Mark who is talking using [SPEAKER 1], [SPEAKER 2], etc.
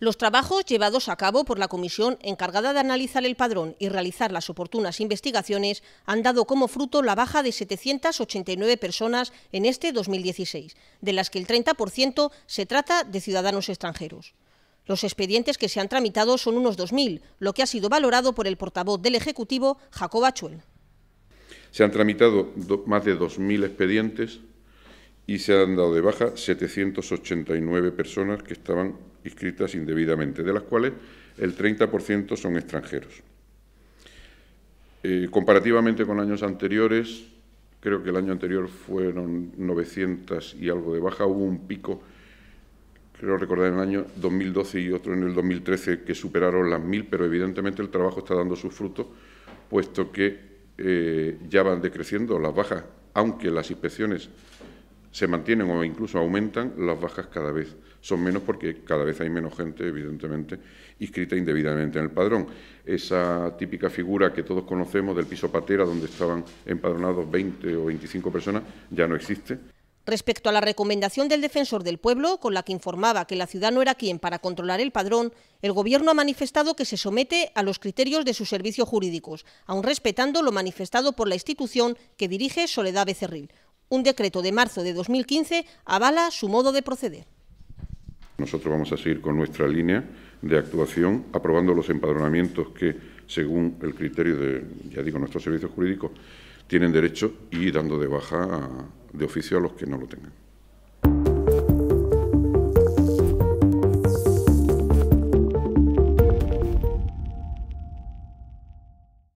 [SPEAKER 1] Los trabajos llevados a cabo por la comisión encargada de analizar el padrón y realizar las oportunas investigaciones han dado como fruto la baja de 789 personas en este 2016, de las que el 30% se trata de ciudadanos extranjeros. Los expedientes que se han tramitado son unos 2.000, lo que ha sido valorado por el portavoz del Ejecutivo, Jacob Achuel.
[SPEAKER 2] Se han tramitado más de 2.000 expedientes y se han dado de baja 789 personas que estaban inscritas indebidamente, de las cuales el 30% son extranjeros. Eh, comparativamente con años anteriores, creo que el año anterior fueron 900 y algo de baja, hubo un pico, creo recordar en el año 2012 y otro en el 2013 que superaron las 1.000, pero evidentemente el trabajo está dando sus frutos, puesto que eh, ya van decreciendo las bajas, aunque las inspecciones se mantienen o incluso aumentan, las bajas cada vez son menos porque cada vez hay menos gente, evidentemente, inscrita indebidamente en el padrón. Esa típica figura que todos conocemos del piso patera, donde estaban empadronados 20 o 25 personas, ya no existe.
[SPEAKER 1] Respecto a la recomendación del defensor del pueblo, con la que informaba que la ciudad no era quien para controlar el padrón, el Gobierno ha manifestado que se somete a los criterios de sus servicios jurídicos, aun respetando lo manifestado por la institución que dirige Soledad Becerril. Un decreto de marzo de 2015 avala su modo de proceder.
[SPEAKER 2] Nosotros vamos a seguir con nuestra línea de actuación, aprobando los empadronamientos que, según el criterio de, ya digo, nuestros servicios jurídicos, tienen derecho y dando de baja de oficio a los que no lo tengan.